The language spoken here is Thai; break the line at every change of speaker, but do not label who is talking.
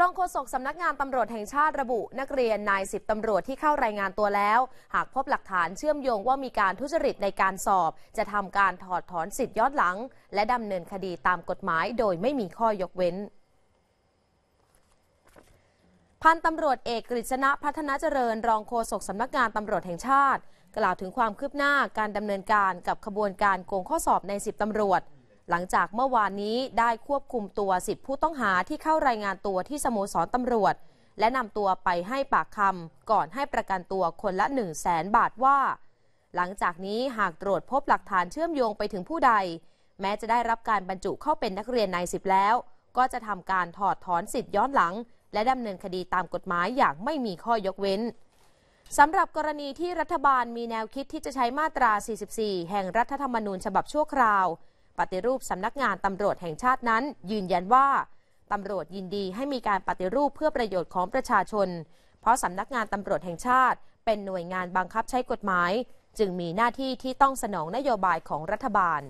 รองโฆษกสำนักงานตำรวจแห่งชาติระบุนักเรียนนายสิบตำรวจที่เข้ารายงานตัวแล้ว หากพบหลักฐานเชื่อมโยงว่ามีการทุจริตในการสอบ จะทำการถอดถอนสิทธิ์ย้อนหลัง และดำเนินคดีตามกฎหมาย โดยไม่มีข้อยกเว้น พันตำรวจเอกกฤษณะพัฒนาเจริญ รองโฆษกสำนักงานตำรวจแห่งชาติ กล่าวถึงความคืบหน้าการดำเนินการกับขบวนการโกงข้อสอบใน10ตำรวจหลังจากเมื่อวานนี้ได้ควบคุมตัว 10 ผู้ต้องหาที่เข้ารายงานตัวที่สโมสรตำรวจ และนำตัวไปให้ปากคำก่อนให้ประกันตัวคนละ1 0 0 0 0แสนบาทว่า หลังจากนี้หากตรวจพบหลักฐานเชื่อมโยงไปถึงผู้ใด แม้จะได้รับการบรรจุเข้าเป็นนักเรียนนายสิบแล้ว ก็จะทำการถอดถอนสิทธิ์ย้อนหลัง และดำเนินคดีตามกฎหมายอย่างไม่มีข้อยกเว้นสำหรับกรณีที่รัฐบาลมีแนวคิดที่จะใช้มาตรา 44 แห่งรัฐธรรมนูญฉบับชั่วคราวปฏิรูปสำนักงานตำรวจแห่งชาตินั้น ยืนยันว่าตำรวจยินดีให้มีการปฏิรูปเพื่อประโยชน์ของประชาชน เพราะสำนักงานตำรวจแห่งชาติ เป็นหน่วยงานบังคับใช้กฎหมาย จึงมีหน้าที่ที่ต้องสนองนโยบายของรัฐบาล